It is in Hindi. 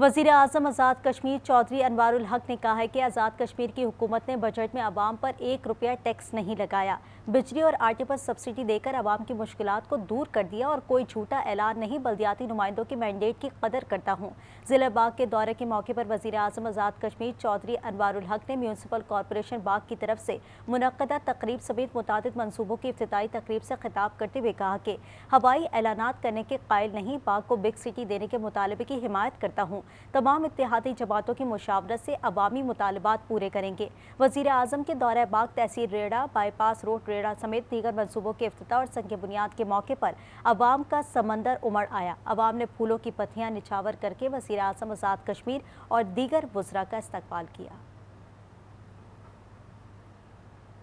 वजीर अजम आज़ाद कश्मीर चौधरी अनवारुल हक ने कहा है कि आज़ाद कश्मीर की हुकूमत ने बजट में आवाम पर एक रुपया टैक्स नहीं लगाया बिजली और आटे पर सब्सिडी देकर आवाम की मुश्किल को दूर कर दिया और कोई झूठा ऐलान नहीं बल्दियाती नुमाइंदों के मैंडेट की कदर करता हूँ ज़िला बाग के दौरे के मौके पर वज़ी अजम आज़ाद कश्मीर चौधरी अनवारुल हक ने म्यूनसिपल कॉरपोरेशन बाग की तरफ से मनदा तकरीब समेत मुतद मनसूबों की अफ्ताही तकरीब से खिताब करते हुए कहा कि हवाई ऐलान करने के कायल नहीं बाग को बिग सिटी देने के मुतालबे की हिमायत करता हूँ तमाम इतिहादी जमातों की मुशावरत से अवामी मुतालबात पूरे करेंगे वजीर अजम के दौरे बाग तहसील रेड़ा बाईपास रोड रेड़ा समेत दीगर मनसूबों के अफ्ताह और संग बुनियाद के मौके पर अवाम का समंदर उमड़ आया अवाम ने फूलों की पथियाँ निछावर करके वजी अजम आज़ाद कश्मीर और दीगर बुजरा का इस्तबाल किया